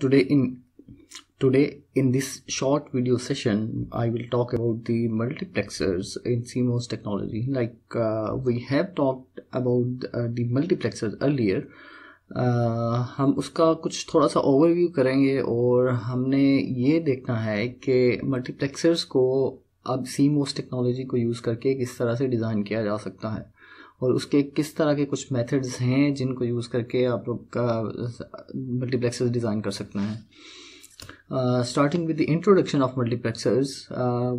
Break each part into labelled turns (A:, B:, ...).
A: today in today in this short video session i will talk about the multiplexers in cmos technology like uh, we have talked about uh, the multiplexers earlier Uh, हम उसका कुछ थोड़ा सा overview करेंगे और हमने ये देखना है कि मल्टीप्लेक्सर्स को अब सीमोस टेक्नोलॉजी को यूज़ करके किस तरह से डिज़ाइन किया जा सकता है और उसके किस तरह के कुछ मेथड्स हैं जिनको यूज़ करके आप लोग का मल्टीप्लेक्सर्स डिज़ाइन कर सकते हैं starting with the introduction of multiplexers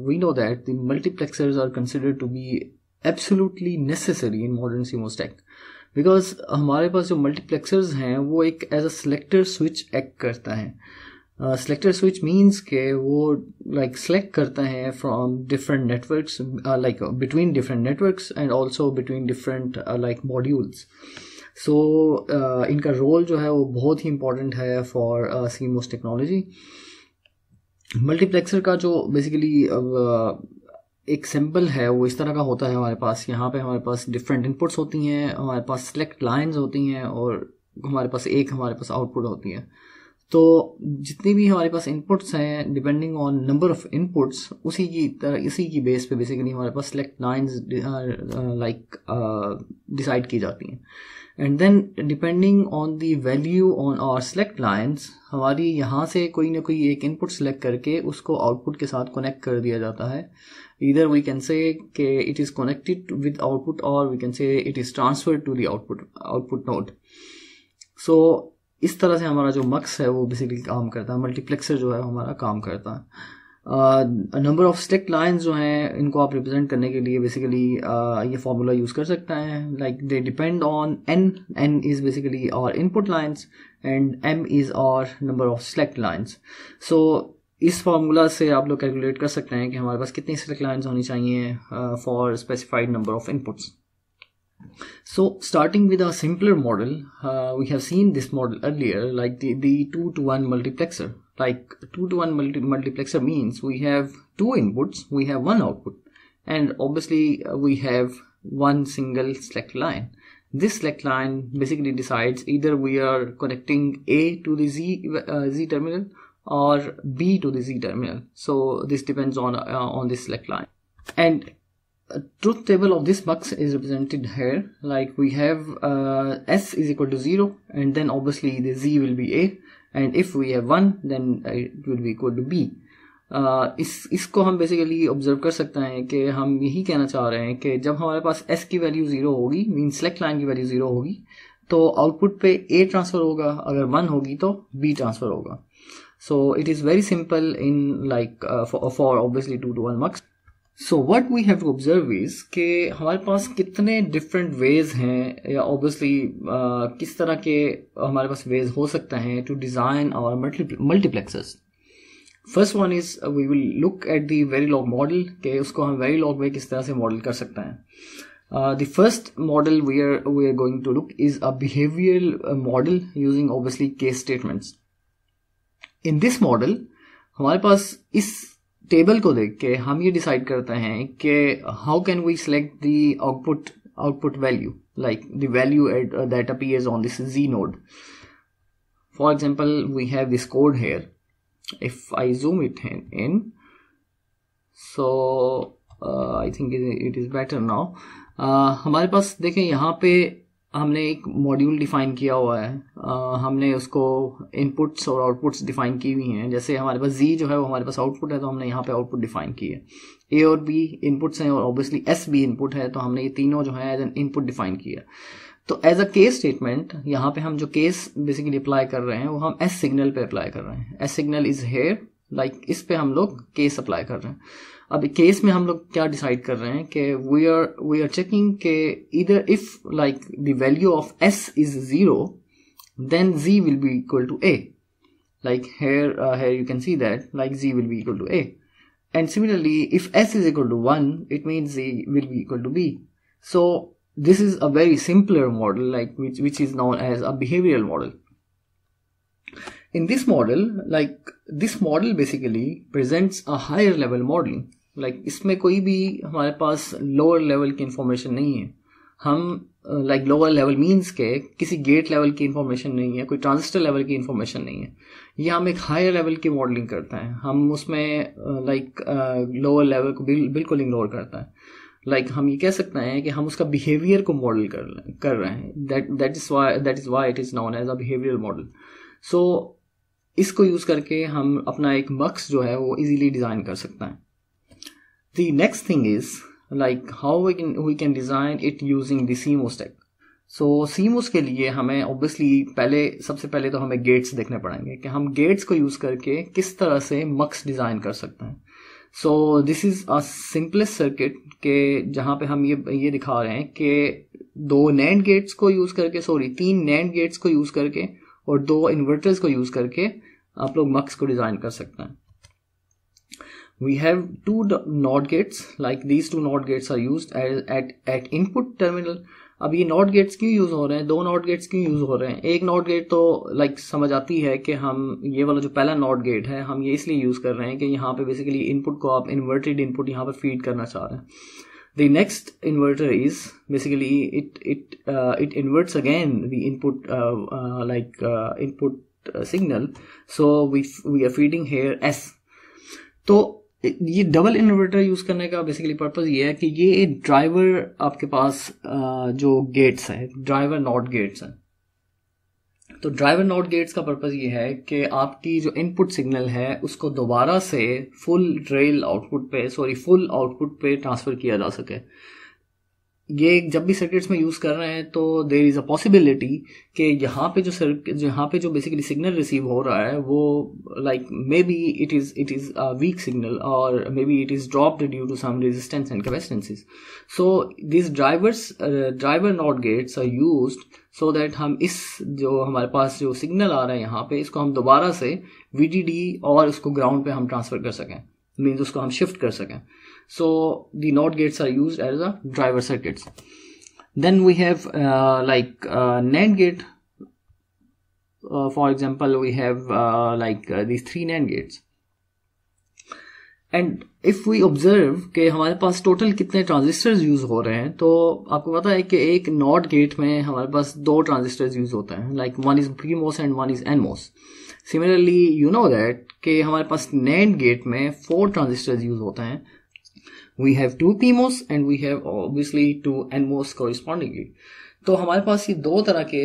A: we know that the multiplexers are consider to be absolutely necessary in modern CMOS tech because हमारे पास जो मल्टीप्लेक्सर्स हैं वो एक as a selector switch act करता है सेलेक्टर स्विच मीन्स के वो लाइक like, सेलेक्ट करता है from different networks like between different networks and also between different like modules so इनका रोल जो है वो बहुत ही इम्पोर्टेंट है फॉर सीमोस टेक्नोलॉजी मल्टीप्लेक्सर का जो बेसिकली uh, एक सिंपल है वो इस तरह का होता है हमारे पास यहाँ पे हमारे पास डिफरेंट इनपुट्स होती हैं हमारे पास सेलेक्ट लाइंस होती हैं और हमारे पास एक हमारे पास आउटपुट होती है तो जितनी भी हमारे पास इनपुट्स हैं depending on number of inputs उसी की तरह इसी की बेस पे बेसिकली हमारे पास सेलेक्ट लाइंस लाइक डिसाइड की जाती हैं and then depending on the value on our select lines हमारी यहाँ से कोई ना कोई एक इनपुट सेलेक्ट करके उसको आउटपुट के साथ कनेक्ट कर दिया जाता है इधर we can say it is connected with output और we can say it is transfer to to output output output node इस तरह से हमारा जो मक्स है वो बेसिकली काम करता है मल्टीप्लेक्सर जो है हमारा काम करता है नंबर ऑफ स्टेक लाइन्स जो हैं इनको आप रिप्रेजेंट करने के लिए बेसिकली ये फार्मूला यूज़ कर सकते हैं like they depend on N N is basically our input lines and M is our number of stack lines so इस फार्मूला से आप लोग कैलकुलेट कर सकते हैं कि हमारे पास कितनी स्टेक लाइन्स होनी चाहिए for specified number of inputs So starting with a simpler model, uh, we have seen this model earlier, like the, the 2 to 1 multiplexer. Like 2 to 1 multi multiplexer means we have two inputs, we have one output, and obviously uh, we have one single select line. This select line basically decides either we are connecting A to the Z, uh, Z terminal or B to the Z terminal. So this depends on, uh, on this select line. And a truth table of this box is represented here like we have uh, s is equal to 0 and then obviously the z will be a and if we have 1 then it will be equal to b uh, इस इसको हम basically observe कर सकते हैं कि हम यही कहना चाह रहे हैं कि जब हमारे पास एस की वैल्यू ज़ीरो होगी मीन सेलेक्ट लाइन की वैल्यू ज़ीरो होगी तो आउटपुट पे ए ट्रांसफ़र होगा अगर वन होगी तो बी ट्रांसफ़र होगा so it is very simple in like for obviously two to one marks so what we have to observe is के हमारे पास कितने डिफरेंट वेज हैं या ऑब्वियसली किस तरह के हमारे पास वेज हो सकते हैं to design our multiplexes first one is we will look at the Verilog model के उसको हम वेरी लॉग वे किस तरह से मॉडल कर सकते हैं the first model we are we are going to look is a behavior model using obviously case statements in this model हमारे पास इस टेबल को देख के हम ये डिसाइड करते हैं कि how can we select the output output value like the value at that appears on this G node for example we have this code here if I zoom it in so I think it is better now हमारे पास देखें यहाँ पे हमने एक module define किया हुआ है आ, हमने उसको इनपुट्स और आउटपुट्स डिफाइन की हुई हैं जैसे हमारे पास जी जो है वो हमारे पास आउटपुट है तो हमने यहाँ पे आउटपुट डिफाइन की है ए और बी इनपुट्स हैं और ऑब्वियसली एस बी इनपुट है तो हमने ये तीनों जो है एज एन इनपुट डिफाइन किया तो एज अ केस स्टेटमेंट यहाँ पे हम जो केस बेसिकली अप्लाई कर रहे हैं वो हम एस सिग्नल पे अप्लाई कर रहे हैं S signal is here like इस पे हम लोग केस अप्लाई कर रहे हैं अब केस में हम लोग क्या डिसाइड कर रहे हैं कि we are we are then z will be equal to a like here uh, here you can see that like z will be equal to a and similarly if s is equal to 1 it means z will be equal to b so this is a very simpler model like which which is known as a behavioral model in this model like this model basically presents a higher level modeling like like, इसमें कोई भी हमारे पास lower level की information नहीं है हम like lower level means के किसी गेट लेवल की इंफॉर्मेशन नहीं है कोई ट्रांजिस्टर लेवल की इंफॉर्मेशन नहीं है ये हम एक हायर लेवल की मॉडलिंग करते हैं हम उसमें लाइक लोअर लेवल को बिल्कुल इग्नोर करते हैं लाइक like, हम ये कह सकते हैं कि हम उसका बिहेवियर को मॉडल कर कर रहे हैं that that is why that is why it is known as a behavior model so इसको यूज़ करके हम अपना एक मक्स जो है वो इजीली डिज़ाइन कर सकते हैं the next thing is like how we can we can design it using the CMOS tech so so, CMOS के लिए हमें ऑब्वियसली पहले सबसे पहले तो हमें गेट्स देखने पड़ेंगे कि हम गेट्स को यूज़ करके किस तरह से मक्स डिज़ाइन कर सकते हैं so this is a simplest circuit के जहाँ पे हम ये ये दिखा रहे हैं कि दो नैंड गेट्स को यूज़ करके सॉरी तीन नैंड गेट्स को यूज़ करके और दो इन्वर्टर्स को यूज़ करके आप लोग मक्स को डिज़ाइन कर सकते हैं we have two NOT gates like these two NOT gates are used at at input terminal अब ये नॉट गेट्स क्यों यूज हो रहे हैं दो नॉट गेट्स क्यों यूज हो रहे हैं एक नॉट गेट तो लाइक like, समझ आती है कि हम ये वाला जो पहला नॉट गेट है हम ये इसलिए यूज कर रहे हैं कि यहाँ पे बेसिकली इनपुट को आप इन्वर्टेड इनपुट यहाँ पे फीड करना चाह रहे हैं the next inverter is basically it it it inverts again the input like input signal so we we are feeding here S तो ये डबल इन्वर्टर यूज करने का बेसिकली पर्पज ये है कि ये ड्राइवर आपके पास जो गेट्स है ड्राइवर नॉट गेट्स हैं तो ड्राइवर नॉट गेट्स का पर्पज ये है कि आपकी जो इनपुट सिग्नल है उसको दोबारा से फुल रेल आउटपुट पे सॉरी फुल आउटपुट पे ट्रांसफर किया जा सके ये जब भी सर्किट्स में यूज़ कर रहे हैं तो देर इज़ अ पॉसिबिलिटी कि यहाँ पे जो सर्किट यहाँ पे जो बेसिकली सिग्नल रिसीव हो रहा है वो like maybe it is it is a weak signal और maybe it is dropped due to some resistance and capacitances so this drivers driver not gates are use so that हम इस जो हमारे पास जो signal आ रहा है यहाँ पे इसको हम दोबारा से वी और उसको ग्राउंड पे हम ट्रांसफ़र कर सकें मीन्स उसको हम शिफ्ट कर सकें so the NOT gates are used as a driver circuits then we have uh, like uh, NAND gate uh, for example we have uh, like uh, these three NAND gates and if we observe कि हमारे पास total कितने transistors use हो रहे हैं तो आपको पता है कि एक नॉट गेट में हमारे पास दो ट्रांजिस्टर्स यूज होते हैं like one is P MOS and one is N MOS similarly you know that कि हमारे पास नैंड गेट में फोर ट्रांजिस्टर्स यूज होते हैं we have two PMOS and we have obviously two NMOS correspondingly तो हमारे पास ये दो तरह के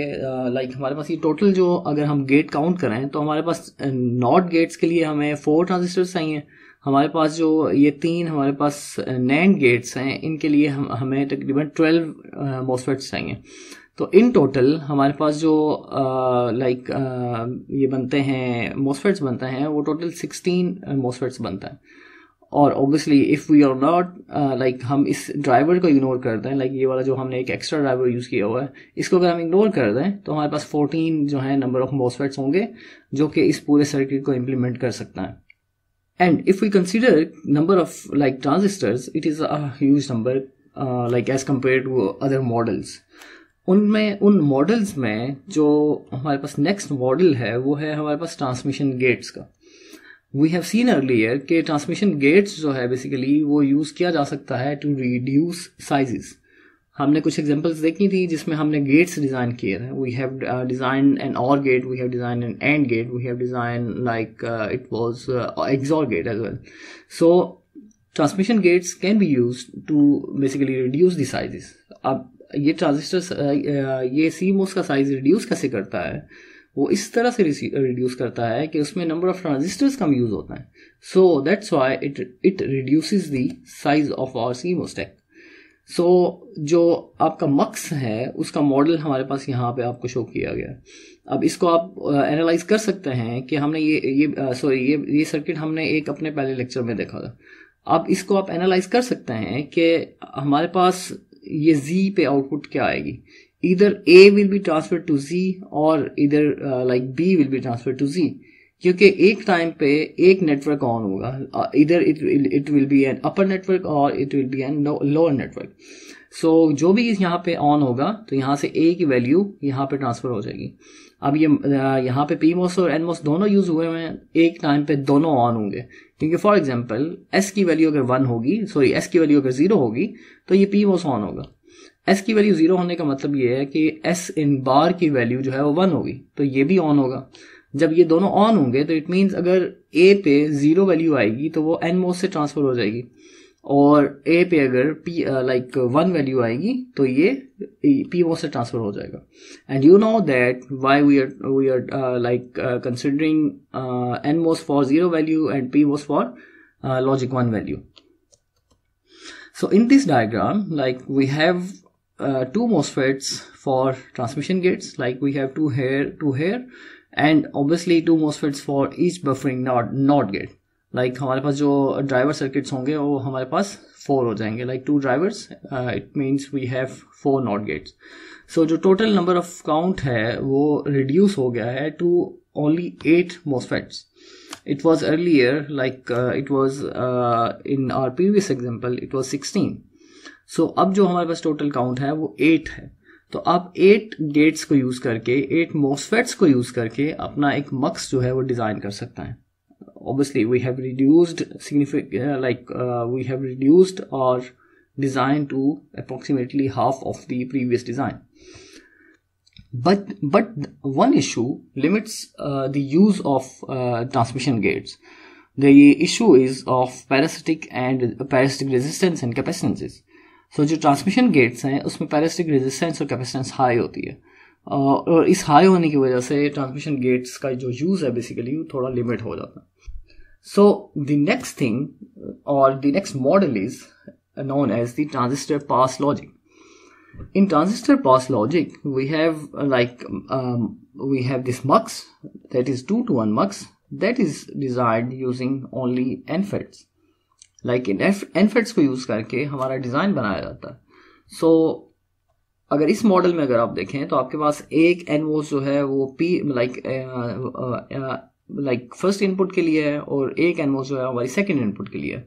A: लाइक हमारे पास ये टोटल जो अगर हम गेट काउंट कराएं तो हमारे पास नॉट गेट्स के लिए हमें फोर ट्रांजिस्टर्स चाहिए हमारे पास जो ये तीन हमारे पास नैंड गेट्स हैं इनके लिए हम हमें तकरीबन ट्वेल्व मोसफेट्स चाहिए तो इन टोटल हमारे पास जो लाइक ये बनते हैं मोसफेट्स बनते हैं वो टोटल सिक्सटीन मोसफेट्स बनता है और obviously if we are not like हम इस ड्राइवर को इग्नोर कर दें लाइक ये वाला जो हमने एक एक्स्ट्रा ड्राइवर यूज़ किया हुआ है इसको अगर हम इग्नोर कर दें तो हमारे पास 14 जो है नंबर ऑफ मॉसफेट्स होंगे जो कि इस पूरे सर्किट को इम्प्लीमेंट कर सकता है and if we consider number of like transistors it is a number like as compare to other models उनमें उन मॉडल्स में जो हमारे पास नेक्स्ट मॉडल है वो है हमारे पास ट्रांसमिशन गेट्स का वी हैव सीन अर्लियर के ट्रांसमिशन गेट्स जो है बेसिकली वो यूज़ किया जा सकता है टू रिड्यूस साइजेस हमने कुछ एग्जांपल्स देखी थी जिसमें हमने गेट्स डिज़ाइन किए थे we have design NOR gate we have design NAND gate we have design like it was XOR gate as well so transmission gates can be use to basically reduce the sizes अब ये transistor uh, uh, ये CMOS का size reduce कैसे करता है uh, वो इस तरह से रिड्यूस करता है कि उसमें नंबर ऑफ ट्रांजिस्टर्स कम यूज होता है so that's why it it reduce the size of our CMOS tech so जो आपका मक्स है उसका मॉडल हमारे पास यहाँ पे आपको शो किया गया है अब इसको आप एनालाइज uh, कर सकते हैं कि हमने ये ये सॉरी uh, ये ये सर्किट हमने एक अपने पहले लेक्चर में देखा था अब इसको आप एनालाइज कर सकते हैं कि हमारे पास ये जी पे आउटपुट क्या आएगी इधर A will be transfer to G और इधर like B will be transfer to G क्योंकि एक टाइम पे एक नेटवर्क ऑन होगा uh, इधर it it will be an upper network और it will be an lower network so जो भी यहाँ पे ऑन होगा तो यहाँ से ए की वैल्यू यहाँ पे ट्रांसफर हो जाएगी अब ये uh, यहाँ पे पी मोस और एन मोस दोनों यूज हुए हुए हैं एक टाइम पे दोनों ऑन होंगे क्योंकि फॉर एग्जाम्पल एस की वैल्यू अगर वन होगी सॉरी एस की वैल्यू अगर जीरो होगी तो ये पी मोस ऑन होगा एस की वैल्यू जीरो होने का मतलब ये है कि एस इन बार की वैल्यू जो है वो वन होगी तो ये भी ऑन होगा जब ये दोनों ऑन होंगे तो इट मीन्स अगर ए पे जीरो वैल्यू आएगी तो वो एन मोस से ट्रांसफर हो जाएगी और ए पे अगर पी लाइक वन वैल्यू आएगी तो ये पी मोस से ट्रांसफर हो जाएगा and you know that why we are we are like considering N MOS for zero value and P MOS for logic one value so in this diagram like we have uh, two MOSFETs for transmission gates like we have two here two here and obviously two MOSFETs for each buffering not not gate like like, हमारे पास जो driver circuits होंगे वो हमारे पास four हो जाएंगे like two drivers it means we have four NOT gates so जो टोटल नंबर ऑफ काउंट है वो रिड्यूस हो गया है to only eight MOSFETs it was earlier like it was in our previous example it was sixteen so so, अब जो हमारे पास टोटल काउंट है वो एट है तो आप एट गेट्स को यूज करके एट मोसफेट्स को यूज करके अपना एक मक्स जो है वो डिजाइन कर सकता है obviously we have reduced significant like we have reduced our design to approximately half of the previous design but but one issue limits the use of transmission gates the issue is of parasitic and parasitic resistance and capacitances तो जो transmission gates हैं उसमें parasitic resistance और capacitance high होती है और इस high होने की वजह से ट्रांसमिशन गेट्स का जो यूज़ है बेसिकली वो थोड़ा लिमिट हो जाता है so the next thing or the next model is known as the transistor pass logic in transistor pass logic we have like we have this mux that is two to one mux that is designed using only NFETs like in NFETs को use करके हमारा design बनाया जाता है so so, अगर इस model में अगर आप देखें तो आपके पास एक एनवोस जो है वो P like like first input के लिए है और एक एनवोस जो है हमारी सेकेंड इनपुट के लिए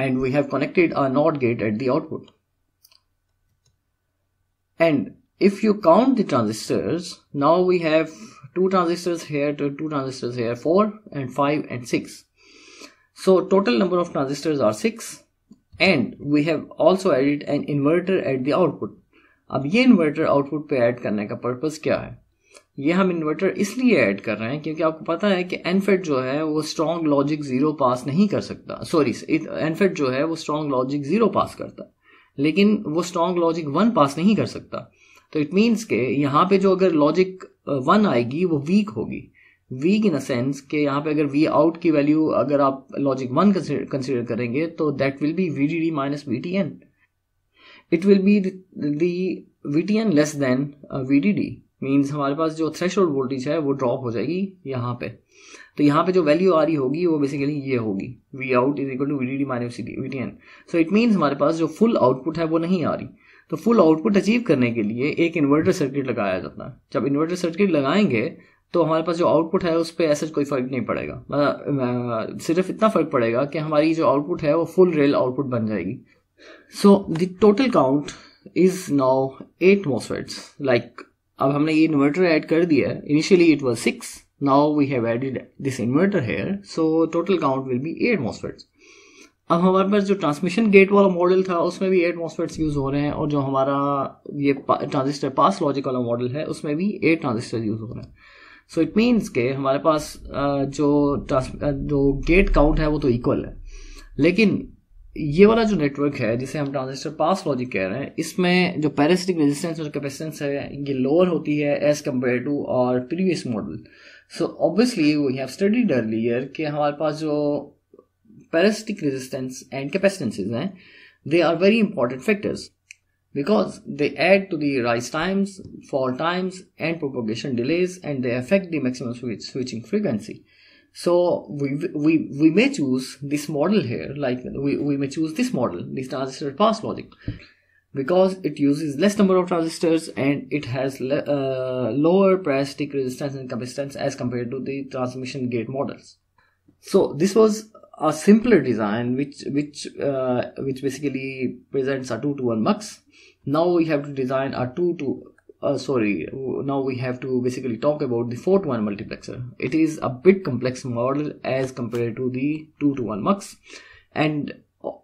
A: and we have connected a NOT gate at the output and if you count the transistors now we have two transistors here to two transistors here four and five and six so total number of transistors are six and we have also added an inverter at the output अब ये inverter output पे add करने का purpose क्या है ये हम inverter इसलिए ऐड कर रहे हैं क्योंकि आपको पता है कि एनफेट जो है वो स्ट्रॉन्ग लॉजिक ज़ीरो पास नहीं कर सकता सॉरी एनफेट जो है वो स्ट्रॉन्ग लॉजिक ज़ीरो पास करता लेकिन वो स्ट्रॉन्ग लॉजिक वन पास नहीं कर सकता तो इट मीन्स के यहाँ पे जो अगर लॉजिक वन आएगी वो वीक होगी वीक इन अ सेंस कि यहाँ पे अगर वी आउट की वैल्यू अगर आप लॉजिक वन कंसिडर करेंगे तो that will be V D D minus V T N it will be the V T N less than V D D means हमारे पास जो थ्रेश वोल्टेज है वो ड्रॉप हो जाएगी यहाँ पे तो यहाँ पे जो वैल्यू आ रही होगी वो बेसिकली ये होगी V out is equal to V D D minus V T N so it means हमारे पास जो फुल आउटपुट है वो नहीं आ रही तो फुल आउटपुट अचीव करने के लिए एक इन्वर्टर सर्किट लगाया जाता है जब इन्वर्टर सर्किट लगाएंगे तो हमारे पास जो आउटपुट है उस पर ऐसा कोई फर्क नहीं पड़ेगा सिर्फ इतना फर्क पड़ेगा कि हमारी जो आउटपुट है वो फुल रेल आउटपुट बन जाएगी so the total count is now eight MOSFETs like अब हमने ये इन्वर्टर ऐड कर दिया है initially it was six now we have added this inverter here so total count will be eight MOSFETs अब हमारे पास जो ट्रांसमिशन गेट वाला मॉडल था उसमें भी एट मॉसफेट्स यूज़ हो रहे हैं और जो हमारा ये ट्रांजिस्टर पास लॉजिक वाला मॉडल है उसमें भी एट ट्रांजिस्टर यूज़ हो रहे हैं सो इट मीन्स के हमारे पास जो जो गेट काउंट है वो तो इक्वल है लेकिन ये वाला जो नेटवर्क है जिसे हम ट्रांजिस्टर पास लॉजिक कह रहे हैं इसमें जो पैरासिटिक रेजिस्टेंस और कैपेसिटेंस है ये लोअर होती है as compare to our previous model so obviously we have studied earlier कि हमारे पास जो parasitic resistance and capacitances eh? they are very important factors because they add to the rise times fall times and propagation delays and they affect the maximum switch, switching frequency so we, we we may choose this model here like we, we may choose this model this transistor pass logic because it uses less number of transistors and it has uh, lower parasitic resistance and capacitance as compared to the transmission gate models so this was a simpler design which which uh, which basically presents a 2 to 1 mux now we have to design a 2 to uh, sorry now we have to basically talk about the 4 to 1 multiplexer it is a bit complex model as compared to the 2 to 1 mux and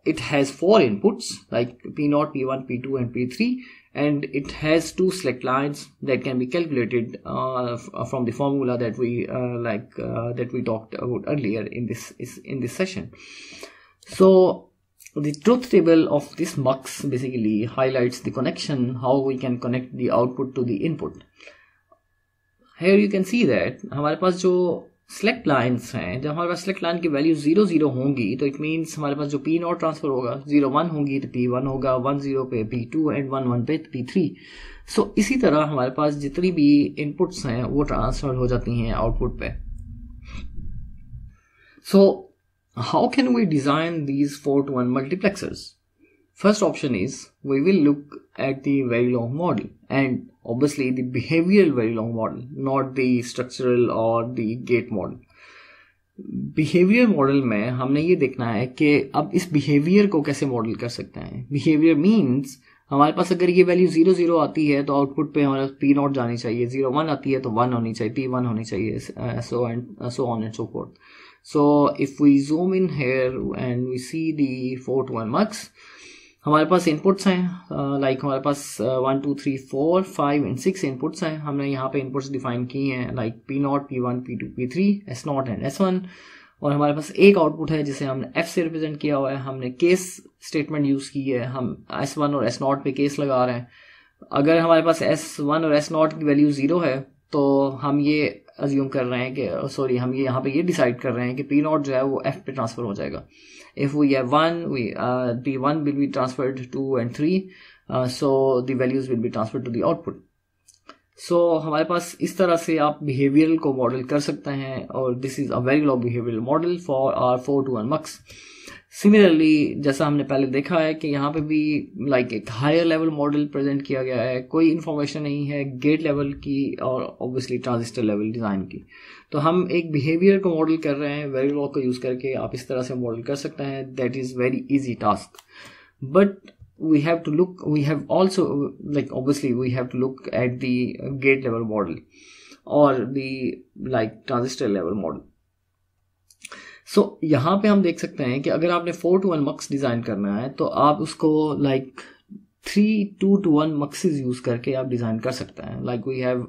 A: it has four inputs like p0 p1 p2 and p3 and it has two select lines that can be calculated uh, from the formula that we uh, like uh, that we talked about earlier in this in this session so the truth table of this mux basically highlights the connection how we can connect the output to the input here you can see that हमारे पास जो select lines हैं जब हमारे पास select line की value zero zero होंगी तो इट मीन्स हमारे पास जो पी नॉट ट्रांसफर होगा जीरो वन होगी तो पी वन होगा वन जीरो पे P two and one one पे पी थ्री सो इसी तरह हमारे पास जितनी भी इनपुट्स हैं वो ट्रांसफर हो जाती हैं आउटपुट पे so how can we design these four to one multiplexers first option is we will look at the very long model and obviously the behavioral very long model not the structural or the gate model behaviour model में हमने ये देखना है कि अब इस behaviour को कैसे मॉडल कर सकते हैं बिहेवियर मीन्स हमारे पास अगर ये वैल्यू जीरो जीरो आती है तो आउटपुट पे हमारे पी नॉट जानी चाहिए जीरो वन आती है तो वन होनी चाहिए पी वन होनी चाहिए so and so on and so forth so if we zoom in here and we see the fourth one marks हमारे पास इनपुट्स हैं लाइक हमारे पास one two three four five and six inputs हैं हमने यहाँ पे इनपुट्स डिफाइन किए हैं like P naught P one P two P three S naught and S one और हमारे पास एक आउटपुट है जिसे हमने एफ से रिप्रेजेंट किया हुआ है हमने केस स्टेटमेंट यूज की है हम एस वन और एस नॉट पे केस लगा रहे हैं अगर हमारे पास एस वन और एस नॉट की वैल्यू जीरो है तो हम ये अज्यूम कर रहे हैं कि सॉरी oh, हम ये यहाँ पे ये डिसाइड कर रहे हैं कि पी नॉट जो है वो एफ पे ट्रांसफ़र हो जाएगा इफ़ वी है one we P one will be transferred two and three so the values will be transfer to the output so हमारे पास इस तरह से आप बिहेवियर को मॉडल कर सकते हैं और this is a Verilog behaviour model for our four to one mux similarly जैसा हमने पहले देखा है कि यहाँ पे भी लाइक एक हायर लेवल मॉडल प्रेजेंट किया गया है कोई इन्फॉर्मेशन नहीं है गेट लेवल की और ऑब्वियसली ट्रांजिस्टर लेवल डिज़ाइन की तो हम एक बिहेवियर को मॉडल कर रहे हैं वेरी लॉक को यूज़ करके आप इस तरह से मॉडल कर सकते हैं that is very easy task but we have to look we have also like obviously we have to look at the gate level model or the like transistor level model so यहाँ पे हम देख सकते हैं कि अगर आपने four to one mux design करना है तो आप उसको like three two to one muxes use करके आप डिजाइन कर सकते हैं like we have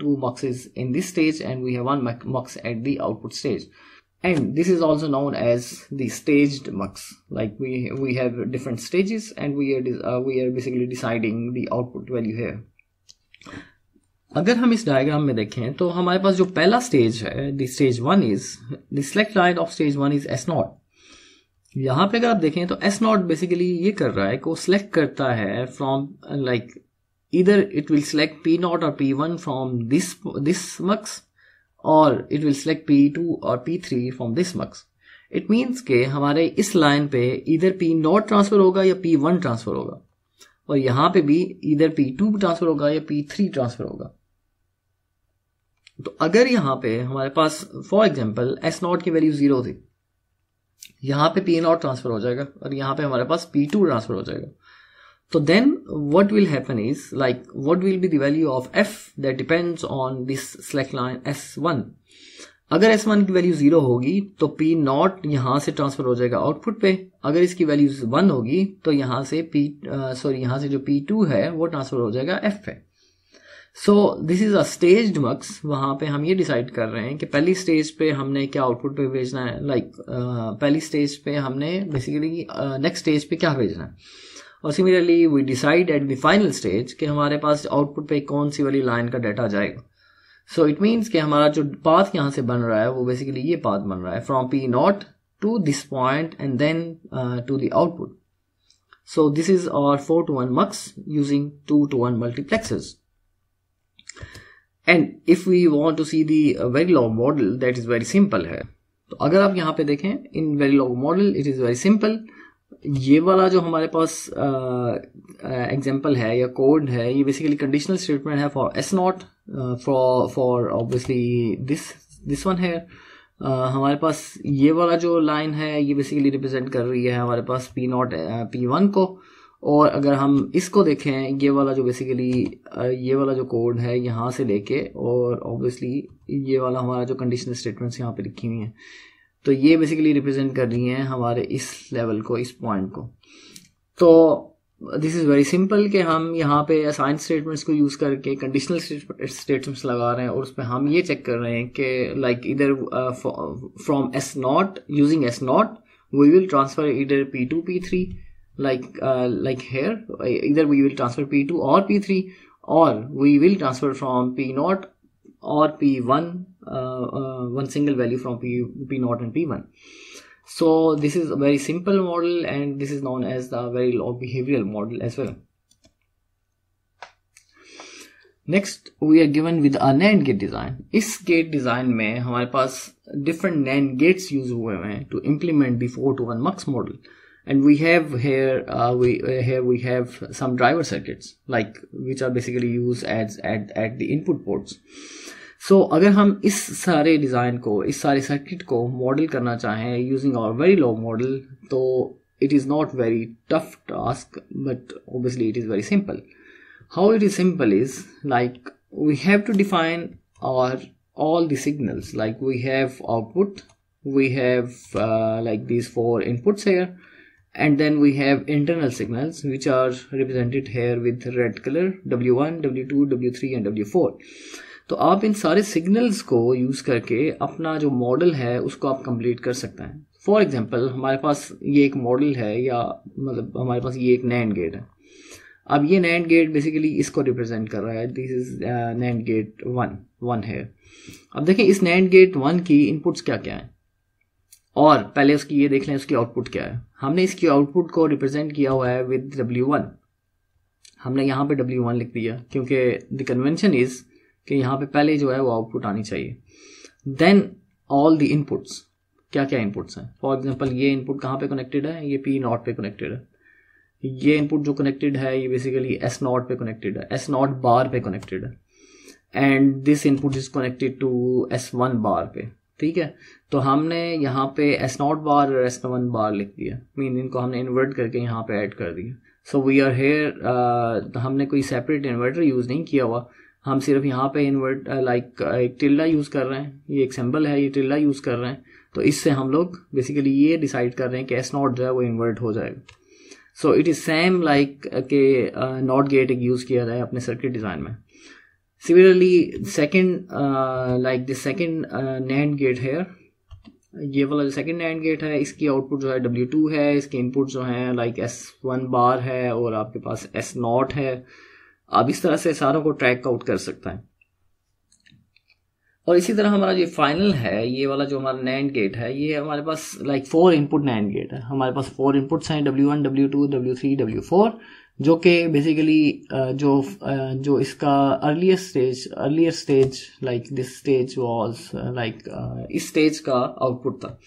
A: two muxes in this stage and we have one mux at the output stage and this is also known as the mux like we have different stages and we are we are basically deciding the output value have अगर हम इस diagram में देखें तो हमारे पास जो पहला स्टेज है stage one is select line of stage one is S naught यहां पे अगर आप देखें तो एस नॉट बेसिकली ये कर रहा है कि वो सिलेक्ट करता है फ्रॉम लाइक इधर it will select P naught और P one from this this mux और it will select P two और P three from this mux it means के हमारे इस लाइन पे इधर पी नॉट ट्रांसफर होगा या पी वन ट्रांसफर होगा और यहां पे भी इधर पी टू ट्रांसफर होगा या पी थ्री ट्रांसफर होगा तो अगर यहां पे हमारे पास फॉर एग्जाम्पल एस नॉट की वैल्यू जीरो थी यहां पे पी नॉट ट्रांसफर हो जाएगा और यहां पे हमारे पास पी टू ट्रांसफर हो जाएगा तो then what will happen is like what will be the value of F that depends on this select line S one अगर एस वन की वैल्यू जीरो होगी तो पी नॉट यहां से ट्रांसफर हो जाएगा आउटपुट पे अगर इसकी वैल्यू वन होगी तो यहां से पी सॉरी यहां से जो पी टू है वो ट्रांसफर हो जाएगा एफ पे so this is a stage mux वहां पे हम ये डिसाइड कर रहे हैं कि पहली स्टेज पे हमने क्या आउटपुट पे भेजना है लाइक like, uh, पहली स्टेज पे हमने बेसिकली नेक्स्ट स्टेज पे क्या भेजना है और similarly we decide at the final stage कि हमारे पास आउटपुट पे कौन सी वाली लाइन का डाटा जाएगा सो इट मीन्स कि हमारा जो पाथ यहाँ से बन रहा है वो बेसिकली ये पाथ बन रहा है from p not to this point and then to the output so this is our four to one mux using two to one multiplexers and if we want to see the Verilog model that is very simple है तो अगर आप यहाँ पे देखें in Verilog model it is very simple ये वाला जो हमारे पास एग्जाम्पल uh, uh, है या कोड है ये बेसिकली कंडीशनल स्टेटमेंट है for S naught for for obviously this this one है Uh, हमारे पास ये वाला जो लाइन है ये बेसिकली रिप्रेजेंट कर रही है हमारे पास पी नॉट पी वन को और अगर हम इसको देखें ये वाला जो बेसिकली ये वाला जो कोड है यहाँ से लेके और ऑब्वियसली ये वाला हमारा जो कंडीशनल स्टेटमेंट्स यहाँ पे लिखी हुई हैं तो ये बेसिकली रिप्रेजेंट कर रही हैं हमारे इस लेवल को इस पॉइंट को तो दिस इज़ वेरी सिंपल कि हम यहाँ पे असाइन स्टेटमेंट्स को यूज़ करके कंडीशनल स्टेटमेंट्स लगा रहे हैं और उस पर हम ये चेक कर रहे हैं कि लाइक इधर from S naught using S naught we will transfer इधर P two P three like uh, like here uh, either we will transfer p2 or p3 or we will transfer from p0 or p1 uh, uh, one single value from p p0 and p1 so this is a very simple model and this is known as the very low behavioral model as well Next, we are given with a NAND gate design. इस gate design, में हमारे पास different NAND gates used to implement the 4 to 1 mux model and we have here uh, we uh, here we have some driver circuits like which are basically used as at at the input ports so agar hum is sare design ko is sare circuit ko model karna chahe using our very low model to it is not very tough task but obviously it is very simple how it is simple is like we have to define our all the signals like we have output we have uh, like these four inputs here and then we have internal signals which are represented here with red color w1 w2 w3 and w4 तो आप इन सारे signals को use करके अपना जो model है उसको आप कंप्लीट कर सकते हैं फॉर एग्जांपल हमारे पास ये एक मॉडल है या मतलब हमारे पास ये एक नैंड गेट है अब ये नैंड गेट बेसिकली इसको रिप्रेजेंट कर रहा है this is NAND gate one one है अब देखें इस नैंड गेट वन की इनपुट्स क्या क्या हैं और पहले उसकी ये देख लें उसकी आउटपुट क्या है हमने इसकी आउटपुट को रिप्रेजेंट किया हुआ है विद डब्ल्यू वन हमने यहाँ पे डब्ल्यू वन लिख दिया क्योंकि द कन्वेंशन इज़ कि यहाँ पे पहले जो है वो आउटपुट आनी चाहिए देन ऑल द इनपुट्स क्या क्या इनपुट्स हैं फॉर एग्जाम्पल ये इनपुट कहाँ पे कनेक्टेड है ये पी नॉट पे कनेक्टेड है ये इनपुट जो कनेक्टेड है ये बेसिकली एस नॉट पे कनेक्टेड है एस नॉट बार पे कनेक्टेड है and this input is connected to S one bar पे ठीक है तो हमने यहाँ पे एस नॉट बार और एस नवन बार लिख दिया मीन इनको हमने इन्वर्ट करके यहाँ पे ऐड कर दिया सो वी आर हेयर हमने कोई सेपरेट इन्वर्टर यूज़ नहीं किया हुआ हम सिर्फ यहाँ पे invert like uh, like, uh, एक टिल्डा यूज़ कर रहे हैं ये एक सिंबल है ये टिल्डा यूज़ कर रहे हैं तो इससे हम लोग बेसिकली ये डिसाइड कर रहे हैं कि एस नॉट जो है वो इन्वर्ट हो जाएगा so it is same like के नॉट uh, गेट एक यूज़ किया जाए अपने सर्किट डिज़ाइन में similarly second uh, like the second uh, NAND gate है ये वाला जो सेकेंड नैंड गेट है इसकी आउटपुट जो है डब्ल्यू टू है इसके इनपुट जो हैं लाइक एस वन बार है और आपके पास एस नॉट है आप इस तरह से सारों को ट्रैक आउट कर सकता है और इसी तरह हमारा जो फाइनल है ये वाला जो हमारा नैंड गेट है ये हमारे पास like four input NAND gate है हमारे पास फोर इनपुट्स हैं W one W two W three W four जो कि बेसिकली uh, जो uh, जो इसका earlier stage earlier stage like this stage was like इस स्टेज का आउटपुट था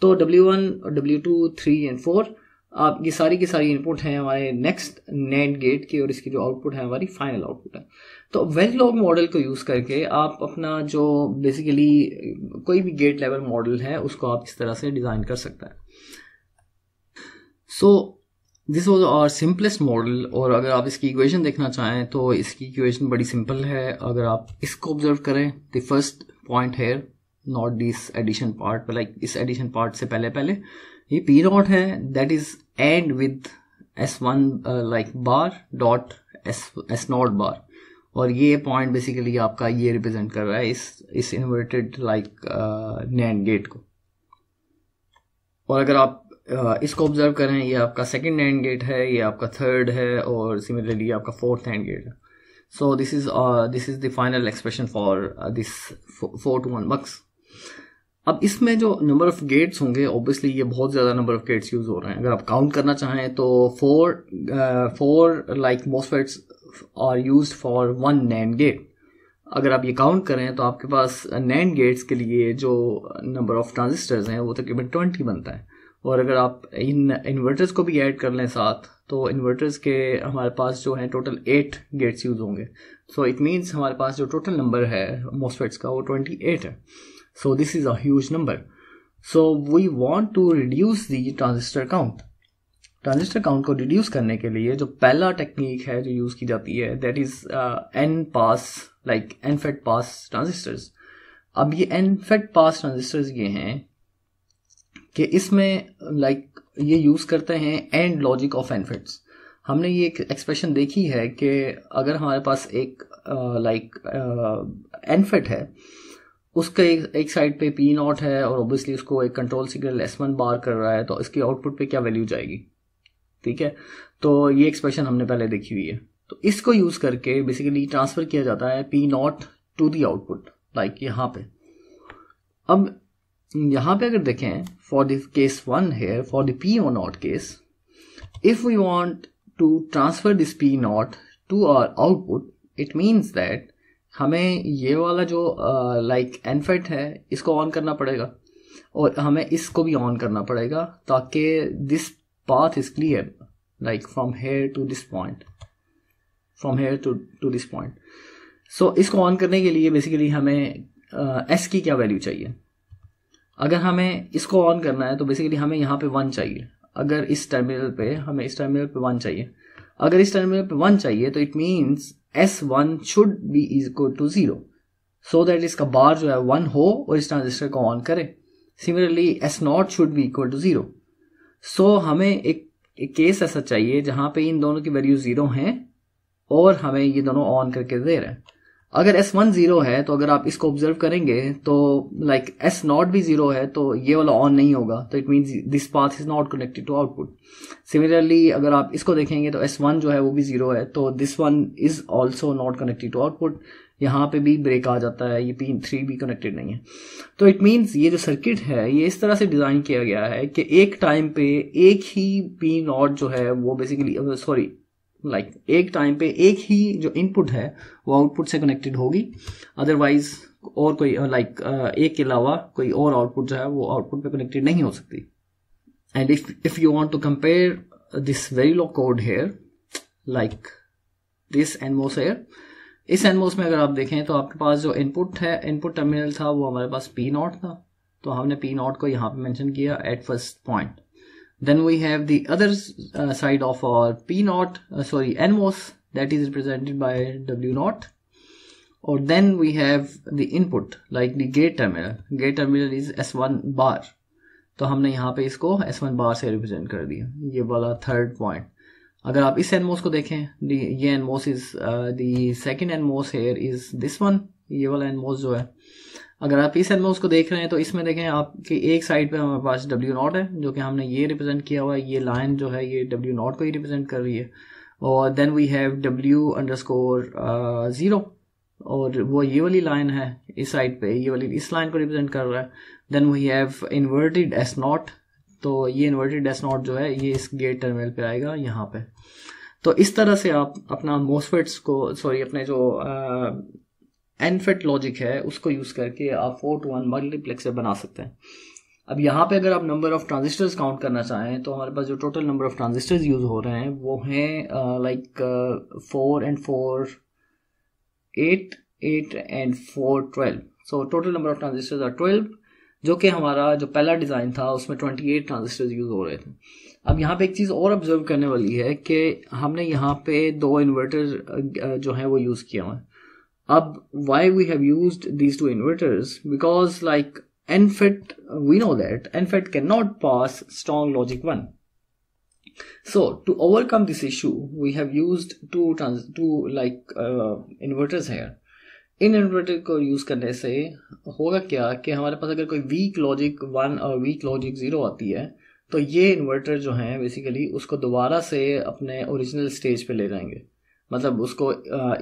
A: तो W one W two three and four आप ये सारी की सारी इनपुट हैं हमारे नेक्स्ट नेट गेट की और इसकी जो आउटपुट है हमारी फाइनल आउटपुट है तो वेल लॉग मॉडल को यूज़ करके आप अपना जो बेसिकली कोई भी गेट लेवल मॉडल है उसको आप इस तरह से डिज़ाइन कर सकता है so so, this was our simplest model और अगर आप इसकी इक्वेशन देखना चाहें तो इसकी इक्वेशन बड़ी सिंपल है अगर आप इसको ऑब्जर्व करें the first point here not this addition part like इस एडिशन पार्ट से पहले पहले ये पी नॉट है that is and with S one like bar dot S S not bar और ये पॉइंट बेसिकली आपका ये रिप्रेजेंट कर रहा है इस इस इन्वर्टेड लाइक नैंड गेट को और अगर आप इसको ऑब्जर्व करें ये आपका सेकेंड हैंड गेट है ये आपका थर्ड है और सिमिलरली आपका फोर्थ हैंड गेट है so this is this is the final expression for this four to one mux अब इसमें जो नंबर ऑफ गेट्स होंगे ऑब्वियसली ये बहुत ज़्यादा नंबर ऑफ गेट्स यूज़ हो रहे हैं अगर आप काउंट करना चाहें तो four four like MOSFETs are use for one NAND gate अगर आप ये काउंट करें तो आपके पास नैन uh, गेट्स के लिए जो नंबर ऑफ ट्रांजिस्टर्स हैं वो तकरीबन ट्वेंटी बनता है और अगर आप इन इन्वर्टर्स को भी ऐड कर लें साथ तो इन्वर्टर्स के हमारे पास जो है टोटल एट गेट्स यूज़ होंगे सो इट मीन्स हमारे पास जो टोटल नंबर है मोस्फेट्स का वो ट्वेंटी एट है so this is a number so we want to reduce the transistor count transistor count को रिड्यूस करने के लिए जो पहला टेक्निक है जो यूज़ की जाती है that is N pass like N FET pass transistors अब ये एन फेट पास ट्रांजिस्टर्स ये हैं कि इसमें लाइक ये यूज़ करते हैं एंड लॉजिक ऑफ एनफिट्स हमने ये एक एक्सप्रेशन देखी है कि अगर हमारे पास एक लाइक uh, एनफिट uh, है उसके एक, साइड पे पी नॉट है और ऑब्वियसली उसको एक control signal S one bar कर रहा है तो इसकी आउटपुट पे क्या वैल्यू जाएगी ठीक है तो ये एक्सप्रेशन हमने पहले देखी हुई है तो इसको यूज़ करके बेसिकली ट्रांसफ़र किया जाता है P not to the output like यहाँ पे अब यहां पे अगर देखें for the case one here for the P O naught case if we want to transfer this P not to our output it means that हमें ये वाला जो लाइक uh, एनफेट like है इसको ऑन करना पड़ेगा और हमें इसको भी ऑन करना पड़ेगा ताकि this path is clear like from here to this point from here to to this point so इसको ऑन करने के लिए बेसिकली हमें एस uh, की क्या वैल्यू चाहिए अगर हमें इसको ऑन करना है तो बेसिकली हमें यहाँ पे वन चाहिए अगर इस टर्मिनल पे हमें इस टर्मिनल पे वन चाहिए अगर इस टर्मिनल पे वन चाहिए तो it means S one should be is equal to zero so that इसका बार जो है वन हो और इस ट्रांजिस्टर को ऑन करे similarly S not should be equal to zero so हमें एक, एक केस ऐसा चाहिए जहां पे इन दोनों की वैल्यू जीरो हैं और हमें ये दोनों ऑन करके दे रहे हैं अगर एस वन जीरो है तो अगर आप इसको ऑब्जर्व करेंगे तो लाइक एस नॉट भी जीरो है तो ये वाला ऑन नहीं होगा तो it means this path is not connected to output similarly अगर आप इसको देखेंगे तो एस वन जो है वो भी जीरो है तो this one is also not connected to output यहाँ पे भी ब्रेक आ जाता है ये पी थ्री भी कनेक्टेड नहीं है तो इट मीन्स ये जो सर्किट है ये इस तरह से डिज़ाइन किया गया है कि एक टाइम पे एक ही पी नॉट जो है वो बेसिकली सॉरी लाइक like, एक टाइम पे एक ही जो इनपुट है वो आउटपुट से कनेक्टेड होगी अदरवाइज और कोई लाइक uh, like, uh, एक के अलावा कोई और आउटपुट जो है वो आउटपुट पे कनेक्टेड नहीं हो सकती and if if you want to compare this Verilog code here like this NMOS here इस एनमोस में अगर आप देखें तो आपके पास जो इनपुट है इनपुट टर्मिनल था वो हमारे पास पी नॉट था तो हमने पी नॉट को यहाँ पे मैंशन किया at first point Then we have the other uh, side of our P naught, uh, sorry, NMOS that is represented by W naught. Or then we have the input like the gate terminal. Gate terminal is S1 bar. तो हमने यहाँ पे इसको S1 bar. से represent कर दिया ये वाला थर्ड पॉइंट अगर आप इस एनमोस को देखें ये NMOS is the second This here is this one अगर आप इस सेल को देख रहे हैं तो इसमें देखें आपकी एक साइड पे हमारे पास W नॉट है जो कि हमने ये रिप्रेजेंट किया हुआ है ये लाइन जो है ये W नॉट को ही रिप्रेजेंट कर रही है और then we have W underscore zero और वो ये वाली लाइन है इस साइड पे ये वाली इस लाइन को रिप्रेजेंट कर रहा है then we have inverted S not तो ये इन्वर्टेड एस नॉट जो है ये इस गेट टर्मिनल पर आएगा यहाँ पे तो इस तरह से आप अपना मोसफेट्स को सॉरी अपने जो uh, एनफेट लॉजिक है उसको यूज करके आप फोर टू वन मल्टीप्लेक्सर बना सकते हैं अब यहाँ पे अगर आप नंबर ऑफ ट्रांजिस्टर्स काउंट करना चाहें तो हमारे पास जो total number of transistors use हो रहे हैं वो हैं like four and four eight eight and four twelve so total number of transistors are twelve जो कि हमारा जो पहला डिज़ाइन था उसमें ट्वेंटी एट ट्रांजिस्टर्स यूज़ हो रहे थे अब यहाँ पे एक चीज़ और ऑब्जर्व करने वाली है कि हमने यहाँ पे दो इन्वर्टर uh, जो है वो यूज़ किया हुआ है अब why we have use these two inverters because like NFET we know that N FET can not pass strong logic one so to overcome this issue we have use two trans two like inverters है इन inverter को use करने से होगा क्या कि हमारे पास अगर कोई वीक लॉजिक वन और वीक लॉजिक जीरो आती है तो ये इन्वर्टर जो है बेसिकली उसको दोबारा से अपने ओरिजिनल स्टेज पे ले जाएंगे मतलब उसको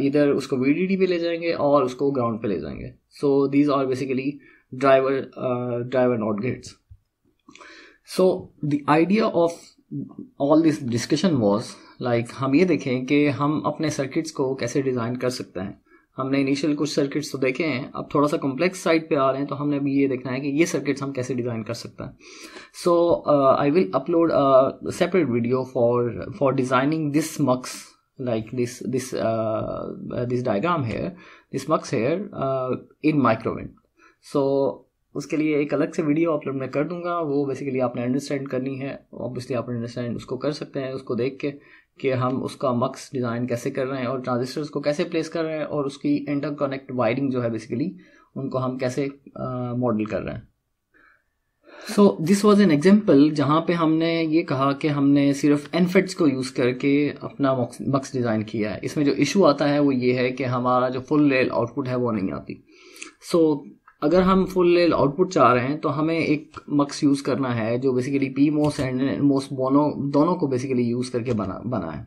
A: इधर उसको वी पे ले जाएंगे और उसको ग्राउंड पे ले जाएंगे so these are basically driver driver not gates so the idea of all this discussion was like हम ये देखें कि हम अपने सर्किट्स को कैसे डिज़ाइन कर सकते हैं हमने इनिशियल कुछ सर्किट्स तो देखे हैं अब थोड़ा सा कॉम्प्लेक्स साइड पे आ रहे हैं तो हमने अभी ये देखना है कि ये सर्किट्स हम कैसे डिज़ाइन कर सकते हैं so I will upload separate video for for designing this mux like this this uh, uh, this diagram here this mux here uh, in microwind so उसके लिए एक अलग से वीडियो अपलोड मैं कर दूंगा वो बेसिकली आपने अंडरस्टैंड करनी है ऑब्वियसली आप अंडरस्टैंड उसको कर सकते हैं उसको देख के कि हम उसका मक्स डिज़ाइन कैसे कर रहे हैं और ट्रांजिस्टर्स को कैसे प्लेस कर रहे हैं और उसकी इंटरकनेक्ट वायरिंग जो है बेसिकली उनको हम कैसे मॉडल uh, कर रहे हैं so this was an example जहां पे हमने ये कहा कि हमने सिर्फ एनफेट्स e को यूज़ करके अपना बक्स डिज़ाइन किया है इसमें जो इशू आता है वो ये है कि हमारा जो फुल रेल आउटपुट है वो नहीं आती सो so, अगर हम फुल रेल आउटपुट चाह रहे हैं तो हमें एक मक्स यूज़ करना है जो बेसिकली पी मोस एंड मोस बोनो दोनों को बेसिकली यूज़ करके बना बना है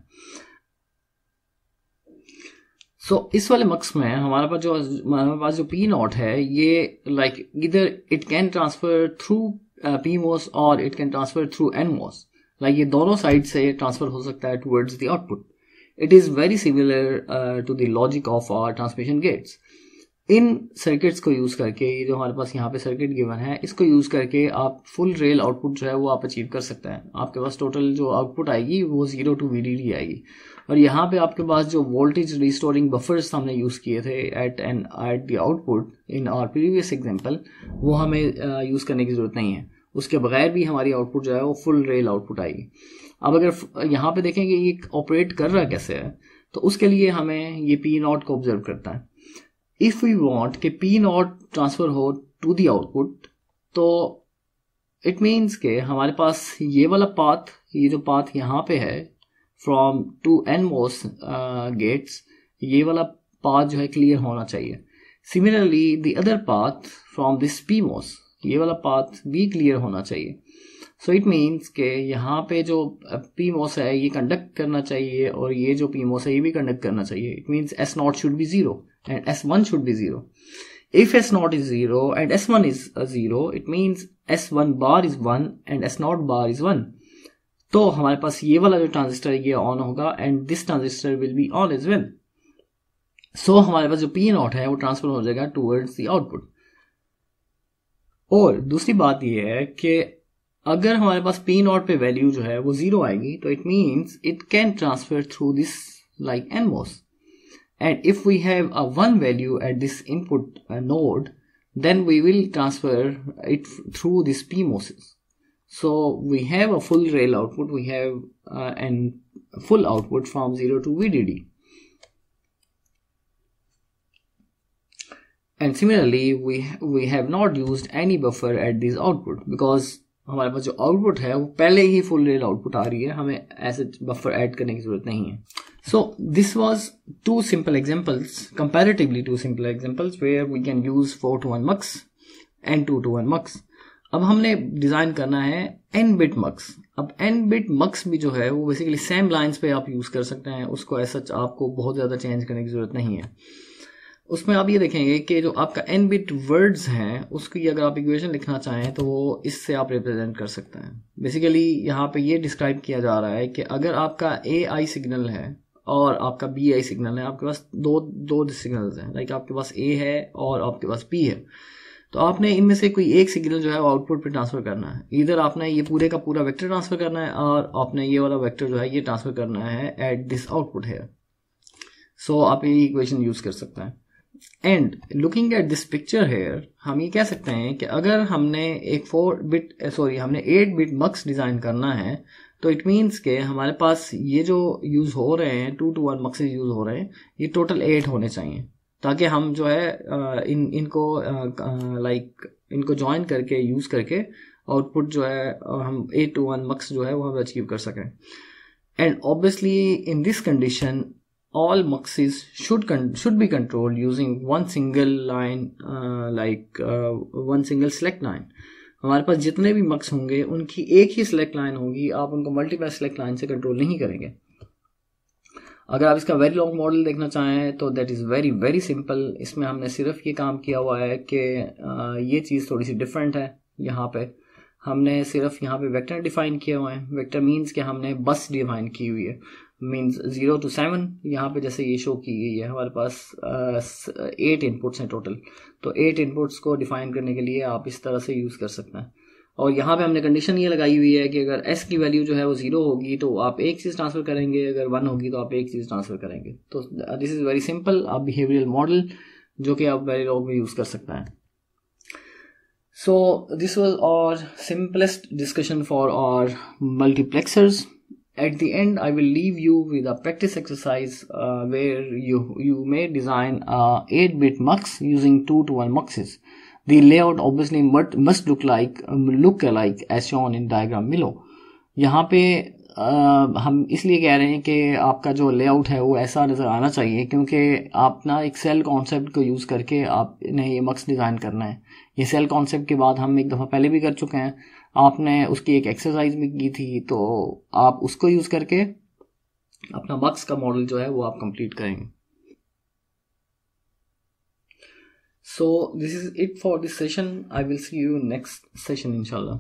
A: सो so, इस वाले मक्स में हमारे पास जो हमारे पास जो पी नॉट है ये लाइक इधर it can transfer through MOS और can transfer through NMOS like ये दोनों साइड से ट्रांसफर हो सकता है towards the output it is very similar to the logic of our transmission gates in circuits को यूज़ करके ये जो हमारे पास यहाँ पे सर्किट गिवन है इसको यूज़ करके आप फुल रेल आउटपुट जो है वो आप अचीव कर सकते हैं आपके पास टोटल जो आउटपुट आएगी वो जीरो टू वी आएगी और यहाँ पे आपके पास जो वोल्टेज रिस्टोरिंग बफर्स हमने यूज़ किए थे at an at the output in our previous example वो हमें यूज़ करने की ज़रूरत नहीं है उसके बगैर भी हमारी आउटपुट जो है वो फुल रेल आउटपुट आएगी अब अगर यहाँ पे देखेंगे ये ऑपरेट कर रहा कैसे है तो उसके लिए हमें ये पी नॉट को ऑब्जर्व करता है इफ़ वी वॉन्ट कि पी नॉट ट्रांसफ़र हो टू दी आउटपुट तो इट मीन्स के हमारे पास ये वाला पाथ ये जो पाथ यहाँ पे है from two NMOS gates ये वाला पाथ जो है क्लियर होना चाहिए similarly the other path from this PMOS ये वाला पाथ भी क्लियर होना चाहिए सो इट मीन्स के यहाँ पे जो पी uh, मोस है ये कंडक्ट करना चाहिए और ये जो पी मोस है ये भी कंडक्ट करना चाहिए it means S not should be zero and S one should be zero if S not is zero and S one is zero it means S one bar is one and S not bar is one तो हमारे पास ये वाला जो transistor है ये on होगा and this transistor will be on as well so हमारे पास जो पी नॉट है वो ट्रांसफर हो जाएगा टूवर्ड्स द आउटपुट और दूसरी बात यह है कि अगर हमारे पास पी नॉट पे वैल्यू जो है वो जीरो आएगी तो it means it can transfer through this like NMOS if we have a one value at this input node then we will transfer it through this P PMOSes. So we have a full rail output, we have uh, full output from 0 to VDD. And similarly, we we have not used any buffer at this output because our output is full rail output, we don't buffer add buffer. So this was two simple examples, comparatively two simple examples where we can use 4 to 1 mux and 2 to 1 mux. अब हमने design करना है N bit मक्स अब N bit मक्स भी जो है वो basically same lines पे आप यूज़ कर सकते हैं उसको ऐसा आपको बहुत ज़्यादा चेंज करने की ज़रूरत नहीं है उसमें आप ये देखेंगे कि जो आपका एन बिट वर्ड्स हैं उसकी अगर आप इक्वेशन लिखना चाहें तो वो इससे आप रिप्रेजेंट कर सकते हैं बेसिकली यहाँ पे ये डिस्क्राइब किया जा रहा है कि अगर आपका ए आई सिग्नल है और आपका बी आई सिग्नल है आपके पास दो दो सिग्नल्स हैं लाइक आपके पास ए है और आपके पास बी है तो आपने इनमें से कोई एक सिग्नल जो है आउटपुट पे ट्रांसफर करना है इधर आपने ये पूरे का पूरा वेक्टर ट्रांसफर करना है और आपने ये वाला वेक्टर जो है ये ट्रांसफर करना है एट दिस आउटपुट है सो आप ये इक्वेशन यूज कर सकते हैं and looking at this picture here हम ये कह सकते हैं कि अगर हमने एक फोर बिट सॉरी हमने एट बिट मक्स डिज़ाइन करना है तो इट मीन्स के हमारे पास ये जो यूज़ हो रहे हैं two to one mux use हो रहे हैं ये टोटल एट होने चाहिए ताकि हम जो है इन इनको लाइक इनको ज्वाइन करके यूज़ करके आउटपुट जो है हम ए टू वन मक्स जो है वो हम अचीव कर सकें and obviously in this condition all muxes should should be control using one single line like one single select line हमारे पास जितने भी मक्स होंगे उनकी एक ही सिलेक्ट लाइन होगी आप उनको मल्टीपल सेलेक्ट लाइन से कंट्रोल नहीं करेंगे अगर आप इसका वेरी लॉन्ग मॉडल देखना चाहें तो that is very very simple इसमें हमने सिर्फ ये काम किया हुआ है कि ये चीज़ थोड़ी सी डिफरेंट है यहाँ पे हमने सिर्फ यहाँ पे वेक्टर डिफाइन किए हुए हैं वेक्टर मींस कि हमने बस डिफाइन की हुई है मींस ज़ीरो टू सेवन यहाँ पे जैसे ये शो की गई है हमारे पास एट इनपुट्स हैं टोटल तो एट इनपुट्स को डिफाइन करने के लिए आप इस तरह से यूज़ कर सकते हैं और यहाँ पे हमने कंडीशन ये लगाई हुई है कि अगर एस की वैल्यू जो है वो जीरो होगी तो आप एक चीज़ ट्रांसफर करेंगे अगर वन होगी तो आप एक चीज़ ट्रांसफर करेंगे तो दिस इज़ वेरी सिंपल आप बिहेवियल मॉडल जो कि आप वेरी लॉग में यूज़ कर सकते हैं so this was our simplest discussion for our multiplexers at the end I will leave you with a practice exercise where you you may design eight bit mux using two to one muxes The layout obviously must look like um, look alike as shown in diagram below. यहाँ पे आ, uh, हम इसलिए कह रहे हैं कि आपका जो लेआउट है वो ऐसा नज़र आना चाहिए क्योंकि आप ना एक सेल कॉन्सेप्ट को यूज़ करके आपने ये मक्स डिज़ाइन करना है ये सेल कॉन्सेप्ट के बाद हम एक दफ़ा पहले भी कर चुके हैं आपने उसकी एक एक्सरसाइज भी की थी तो आप उसको यूज़ करके अपना मक्स का मॉडल जो है वो आप कंप्लीट करेंगे so this is it for this session i will see you next session inshallah